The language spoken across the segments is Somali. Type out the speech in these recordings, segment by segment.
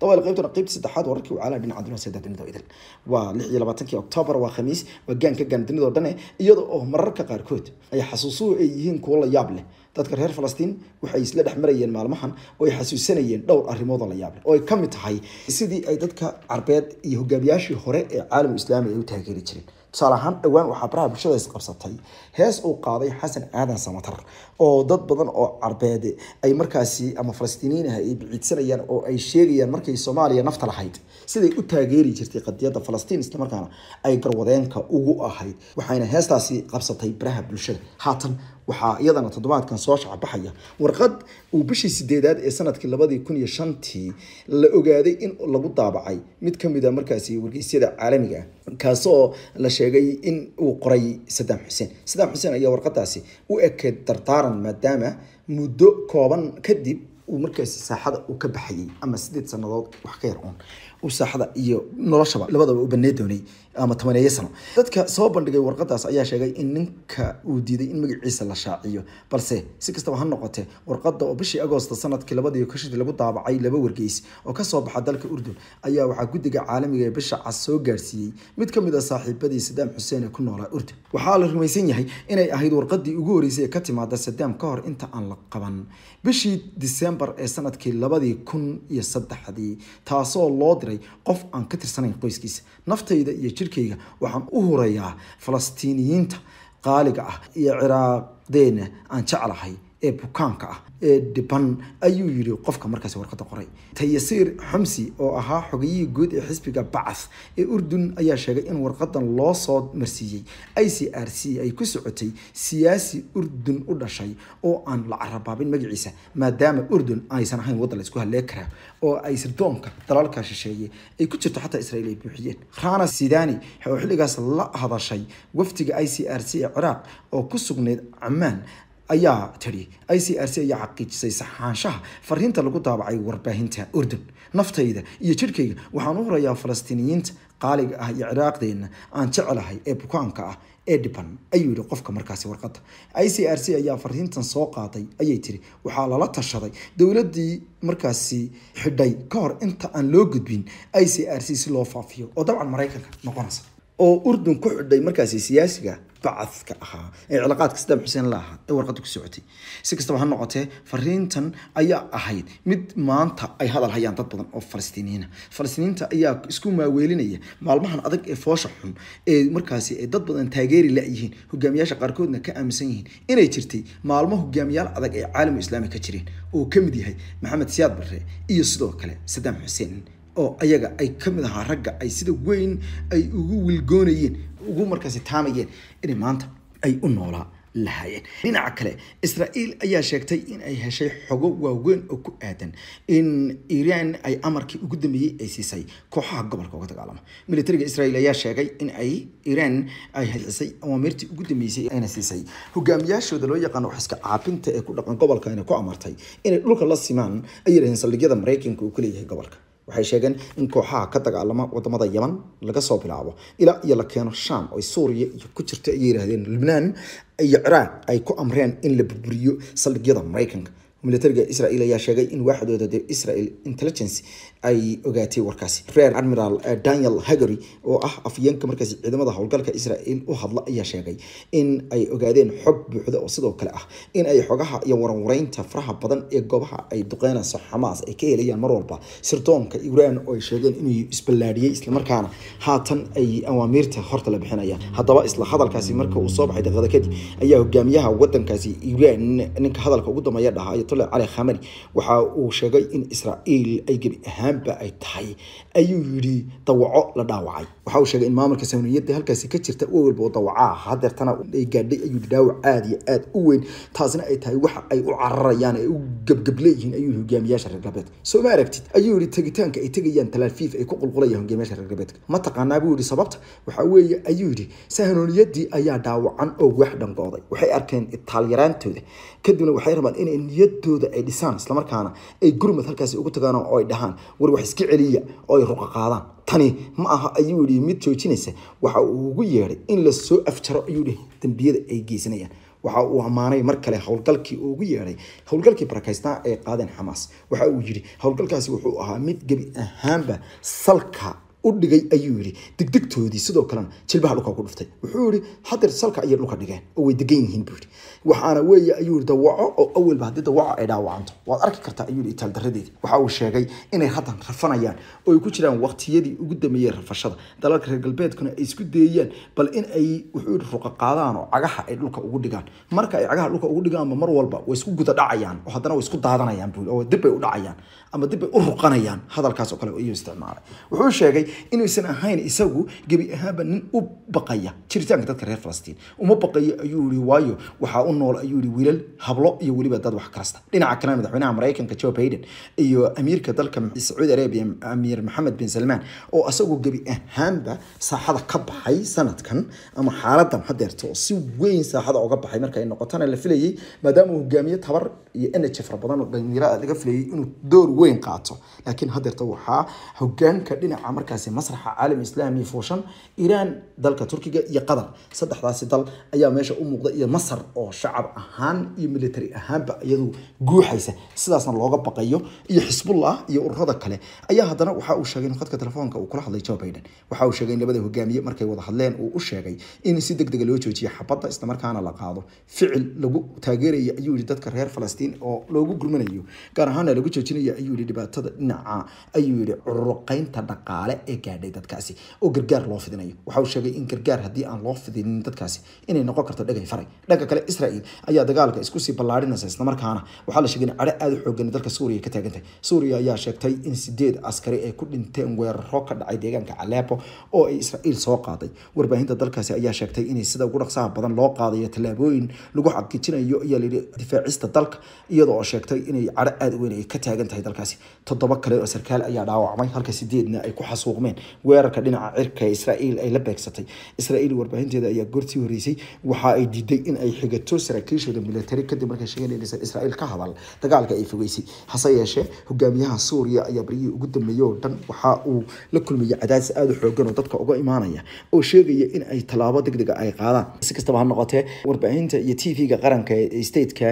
طوال قيبتنا قيبت سدحات وركي وعلى دين عدنا سداد دنيدا إذن ولح يلباتنك أكتوبر وخميس وجان كجان دنيدا ودنا يض أه مرة كقاركود أي حسوسو يهين كولا يابله تذكر هير فلسطين waxay isla dhex marayeen maalmahan oo ay xasuusanayeen dhowr arrimood oo la yaab leh oo ay ka mid tahay sidii ay dadka carbeed iyo hogaamiyaashii hore ee caalamka islaamiga ay u taageeri jireen tusaale ahaan dhowaan waxaa baraha bulshada isqabsatay hees uu qaaday xasan aadan samatar oo dad badan oo carbeede ay markaasi ama falastiiniin ah ay biciidsanayaan oo ay sheegayaan markay soomaaliya nafta lahayd siday u taageeri jirtay qadiyadda falastiin islamarkaana ay garwadeenka ugu ahayd waxayna heestaasi qabsatay baraha bulshada haatan waxaa iyadana toddobaadkan soo shacbaxaya warqad uu bishii sideedaad ee sanadkii labadii kun iyo shantii la ogaaday in lagu daabacay mid kamid a ah markaasi wargeysyada caalamiga ah kaasoo la sheegay in uu qoray sadaam xuseen sadaam xuseen ayaa warqadaasi u ekeyd dardaaran maadaama muddo kooban kadib uu markaas saaxada uu ka baxayay ama sideed sanadood wax ka yar uun uu saaxada iyo noloshaba labadaba u banee doonay ama tobaneeyo sano dadka soo bandhigay warqadaas ayaa sheegay in ninka uu diiday in magaciisa la shaaciyo balse si kastaba ha noqotee warqada oo bishii agoosta sanadkii labadii kushii lagu daabacay laba wargeys oo kasoo baxa dalka urdun ayaa waxaa guddiga caalamiga ee bisha cas soo gaarsiiyey mid ka mid a ah saaxiibadii sadaam xuseen ee ku noolaa urdun waxaa la rumaysan yahay inay ahayd warqadii ugu horeysay ee ka timaada sadaam ka hor inta aan la qaban bishii disembar december ee sanadkii labadii kun iyo saddexdii taasoo loo diray qof aan ka tirsanayn qoyskiisa naftayda iyo jirkayga waxaan u hurayaa falastiiniyiinta qaaliga ah iyo ciraaqdeena aan jeclahay ee bukaanka ah ee dhiban ayuu yidhi qofka markaas warqada qoray tayasiir xumsi oo ahaa xogiyihii guud ee xisbiga bacath ee urdun ayaa sheegay in warqadan loo soo marsiiyey i c r c ay ku socotay siyaasi urdun u dhashay oo aan la carabaabin magaciisa maadaama urdun aysan ahayn wadan laisku hallee karaa oo ay sirdoonka dalaalka shisheeye ay ku jirto xataa israiil ay buuxiyeen rana sidani oo xilligaas la hadashay wafdiga i c r c ee ciraaq oo ku sugnayd cammaan ayaa tiri i c r c ayaa xaqiijisay saxaanshaha fariinta lagu daabacay warbaahinta urdun naftayda iyo jidhkayga waxaan u horayaa falastiiniyiinta qaaliga ah iyo ciraaqdeenna aan jecelahay ee bukaanka ah ee dhiban ayuu yihi qofka markaasi warqadda i c r c ayaa fariintan soo qaaday ayay tidhi waxaa lala tashaday dowladdii markaasi xidhay ka hor inta aan loo gudbin i c r c si loo faafiyo oo dabcan maraykanka noqonaysa oo urdun ku xidhay markaasi siyaasiga bacadka ahaa ee cilaaqaadka sadam xuseen la ee warqadda ku socotay si kastaba ha noqotee fariintan ayaa ahayd mid maanta ay hadal hayaan dad badan oo falastiiniyiina ah. falastiiniinta ayaa isku maaweelinaya maalmahan adag ee foosha xun ee markaasi ay dad badan taageeri la-yihiin hogaamiyaasha qaarkoodna ka aaminsan yihiin inay jirtay maalmo hogaamiyaal adag ee caalamu islaami ka jireen oo ka mid yahay maxamed siyaad barre iyo sidoo kale sadaam xuseen oo ayaga ay kamid ahaa ragga ay sida weyn ay ugu wilgoonayeen ugu markaasi taamayeen inay maanta ay u noolaa lahaayeen dhinaca kale israa'iil ayaa sheegtay inay ay heshay xogo waaweyn oo ku aadan in iiraan ay amarkii ugu dambeeyey ay siisay kooxaha gobolka uga dagaalama militariga israa'iil ayaa sheegay in ay iiraan ay hadcisay awaamirtii ugu dambeysay ayna siisay hogaamiyaashooda loo yaqaano wax iska ee ku dhaqan gobolka ayna ku amartay inay dhulka la simaan ay yidhaheen saldhigyada maraykanka uu ku leeyahay gobolka waxay sheegeen in kooxaha ka dagaalama wadamada yeman laga soo bilaabo ilaa iyo la keeno sham oo suuriya iyo ku jirta ayay yidhaahdeen lubnaan iyo ciraaq ay ku amreen in la burburiyo saldhigyada maraykanka militariga israel ayaa sheegay in waaxdooda dee israel intelligence ay ogaatay warkaasi reer admiral eh, daniel hagary oo ah afyeenka markaas ciidamada howlgalka israel u hadla ayaa sheegay in ay ogaadeen xog buuxda oo sidoo kale ah in ay xogaha iyo warwareynta faraha badan ee goobaha ay duqeynayso xamaas ay ka helayaan mar walba sirdoonka iran oo ay sheegeen inuu isballaadhiyey islamarkaana haatan ay awaamiirta horta la bixinayaan haddaba isla hadalkaasi marka uu soo baxay daqiiqada kadib ayaa hogaamiyaha wadankaasi iran ninka hadalka ugu dambeeya dhaha ayatollah cali khamani waxa uu sheegay in israel ay gebi ahaan ahaanba ay tahay ayuu yidhi dawaco la dhaawacay waxa uu sheegay in maamulka sawniyada halkaasi ka jirta u walba dawacaa hadeertana ay gaadhay ayuu dhaawac aada iyo aada u weyn taasna ay tahay waxa ay u cararayaan ay u gebgableeyihiin ayuu yidhi hogaamiyaasha reer galbeedka soo ma aragtid ayuu yidhi tegitaanka ay tegayaan talaafiif ay ku qulqulayaan hogaamiyaasha reer galbeedka ma taqaanaa buu yidhi sababta waxa weeye ayuu yidhi sahanoniyadii ayaa dhaawacan oo wax dhangooday waxay arkeen itaalyaraantooda kadibna waxay rabaan inay niyadooda ay dhisaan islamarkaana ay gurmad halkaasi ugu tagaan oo ay dhahaan war wax iska celiya oo ay ruqa qaadaan tani ma aha ayuu yidhi mid joojinaysa waxa uu ugu yeedhay in lasoo afjaro ayuu yihi dembiyada ay geysanayaan waxa uu ammaanay mar kale howlgalkii ugu yeedhay howlgalkii barakaystaa ay qaadeen xamaas waxa uu yidhi howlgalkaasi wuxuu ahaa mid gebi ahaanba salka u dhigay ayuu yidhi degdegtoodii sidoo kalena jilbaha dhulka ku dhuftay wuxuu yidhi hadeer salka ayay dhulka dhigeen oo way degan yihiin buu yidhi waxaana weeye ayuu yidhi dawaco oo awalba haddii dawaco ay dhaawacanto waad arki kartaa ayuu yidhi itaal daradeedii waxa uu sheegay inay haddan rafanayaan oo ay ku jiraan waqtiyadii ugu dambeeyey rafashada dalalka reer galbeedkuna ay isku dayayaan bal in ay wuxuu yidhi ruqa oo cagaha ay dhulka ugu dhigaan marka ay cagaha dhulka ugu dhigaanba mar walba way isku guda dhacayaan oo haddana way isku daadanayaan buu oo dibbay u dhacayaan ama dibbay u ruqanayaan hadalkaas oo kale ayuu isticmaalay wuxuu sheegay inuusan ahayn isagu gebi ahaanba nin u baqaya jiritaanka dadka reer falastiin uma baqayo ayuu ii waayo waxaa u nool ayuu ii wiilal hablo iyo weliba dad wax karasta dhinaca kale madaxweynaha maraykanka joe biden iyo amiirka dalka sacuudi arabia amiir maxamed bin salmaan oo isagoo gebi ahaanba saaxada ka baxay sanadkan ama xaaladan hadeerto si weyn saaxada uga baxay marka noqotana la filayay maadaama uu hogaamiye tabar iyo energy fara oo dhalinyaro laga filayay inuu door weyn qaato laakiin hadeerto waxaa hogaanka dhinaca markaas markaasi masraxa caalam islaami fuushan iiraan dalka turkiga iyo qatar saddexdaasi dal ayaa meesha u muuqda iyo masar oo shacab ahaan iyo military ahaanba iyadu guuxaysa sidaasna looga baqayo iyo xisbullah iyo ururada kale ayaa haddana waxa uu sheegay khadka telefoonka uu kula hadlay joe biden waxa uu sheegay in labada hogaamiye markay wada hadleen uu u sheegay in si deg dega ah loo joojiyo xabadda islamarkaana la qaado ficil lagu taageeraya ayuu yidhi dadka reer falastiin oo loogu gurmanayo gaar ahaana lagu joojinaya ayuu yidhi dhibaatada dhinaca ayuu yidhi curuqaynta dhaqaale ee gaadhay dadkaasi oo gargaar loo fidinayo waxa uu sheegay in gargaar haddii aan loo fidinin dadkaasi inay noqon karto dhegay faray dhanka kale israel ayaa dagaalka isku sii ballaarinaysa islamarkaana waxaa la sheegay in cadho aada u xoogan dalka suuriya ka taagantahay suuriya ayaa sheegtay in sideed askari ay ku dhinteen weeraro ka dhacay deegaanka caleebo oo ay israel soo qaaday warbaahinta dalkaasi ayaa sheegtay inay sida ugu dhaqsaha badan loo qaadayo tallaabooyin lagu xaqiijinayo ayaa layihi difaacista dalka iyadoo sheegtay inay cadho aada weyn ay ka taagan dalkaasi toddoba kale oo sarkaal ayaa dhaawacmay halka sideedna ay ku xasuuq sugmeen weerarka dhinaca cirka ee ay la beegsatay israa'iil warbaahinteeda ayaa goortii horeysay waxa ay diiday in ay xigato saraakiishooda militari kadib markay sheegeen inaysan israa'iil ka hadal dagaalka ay fogeysay hase yeeshee hogaamiyaha suuriya ayaa baryihii ugu dambeeyey oo dhan waxa uu la kulmayay cadaadis aada u xoogan oo dadka uga imaanaya oo sheegaya in ay tallaabo degdega ah ay qaadaan si kastaba ha noqotee warbaahinta iyo t v-ga qaranka ee stateka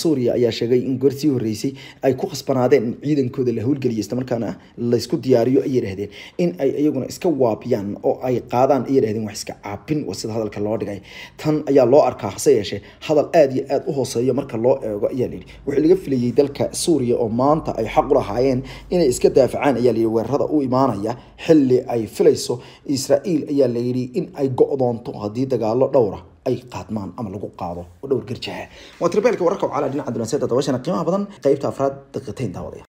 suuriya ayaa sheegay in goortii horeysay ay ku khasbanaadeen ciidankooda la howlgeliya islamarkaana laysku diyaariyo ay yidhahdeen in in ay iyaguna iska waabiyaan oo ay qaadaan ay yidhahdeen wax iska caabin wa sida hadalka loo dhigay tan ayaa loo arkaa hase yeeshee hadal aad iyo aad u hooseeyo marka loo eego ayaa layidhi wixii laga filayey dalka suuriya oo maanta ay xaq u lahaayeen inay iska daafacaan ayaa layidhi weerarada u imaanaya xilli ay filayso israa'iil ayaa layidhi in ay go-doonto haddii dagaalo dhowra ay qaadmaan ama lagu qaado dhowr garjaha waa tirbeelka wararka oo cala dhinaca dulanseeda dabashana qiimaha badan qaybta afraad daqiiqayn daawadaya